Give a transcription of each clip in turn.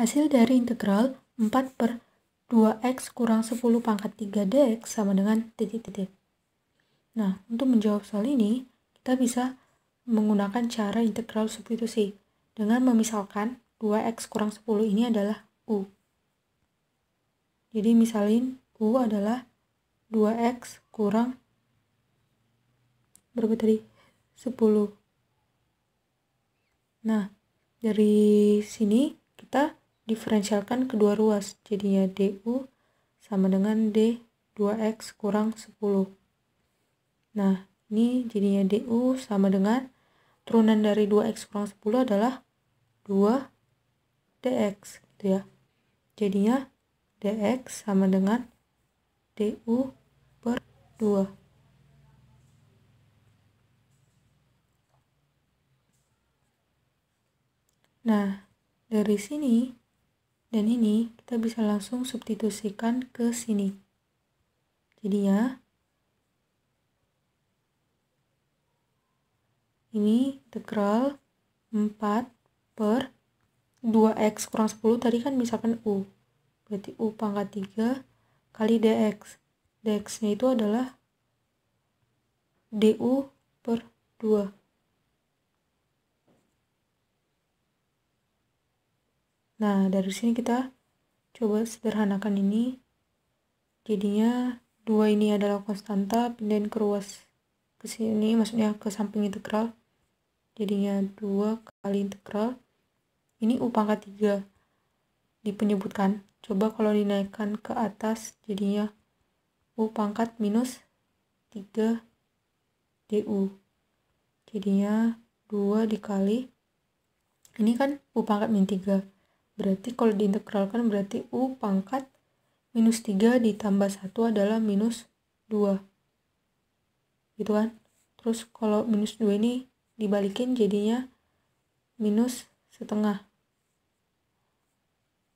Hasil dari integral 4 per 2x kurang 10 pangkat 3 dx sama dengan titik-titik. Nah, untuk menjawab soal ini, kita bisa menggunakan cara integral substitusi dengan memisalkan 2x kurang 10 ini adalah u. Jadi misalin u adalah 2x kurang berapa tadi? 10. Nah, dari sini kita diferensialkan kedua ruas. Jadinya DU sama dengan D2X kurang 10. Nah, ini jadinya DU sama dengan turunan dari 2X kurang 10 adalah 2DX gitu ya. Jadinya DX sama dengan DU per 2. Nah, dari sini dan ini kita bisa langsung substitusikan ke sini. Jadi ya, ini integral 4 per 2x kurang 10 tadi kan misalkan U. Berarti U pangkat 3 kali dx. dx-nya itu adalah du per 2. Nah, dari sini kita coba sederhanakan ini. Jadinya dua ini adalah konstanta, pindahin ke ruas ke sini, maksudnya ke samping integral. Jadinya 2 kali integral. Ini U pangkat tiga dipenyebutkan. Coba kalau dinaikkan ke atas, jadinya U pangkat minus tiga DU. Jadinya dua dikali. Ini kan U pangkat min tiga Berarti kalau diintegralkan berarti U pangkat minus 3 ditambah 1 adalah minus 2. Gitu kan? Terus kalau minus 2 ini dibalikin jadinya minus setengah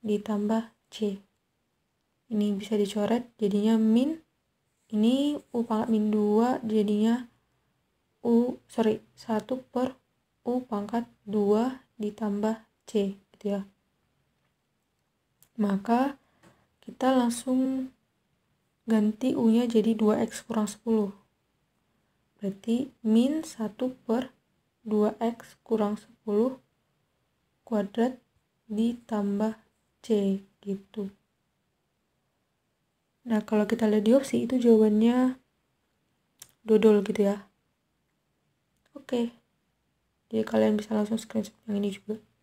ditambah C. Ini bisa dicoret jadinya min. Ini U pangkat min 2 jadinya U, sorry, 1 per U pangkat 2 ditambah C gitu ya maka kita langsung ganti U-nya jadi 2X kurang 10. Berarti min 1 per 2X kurang 10 kuadrat ditambah C gitu. Nah, kalau kita lihat di opsi itu jawabannya dodol gitu ya. Oke. Jadi kalian bisa langsung screenshot yang ini juga.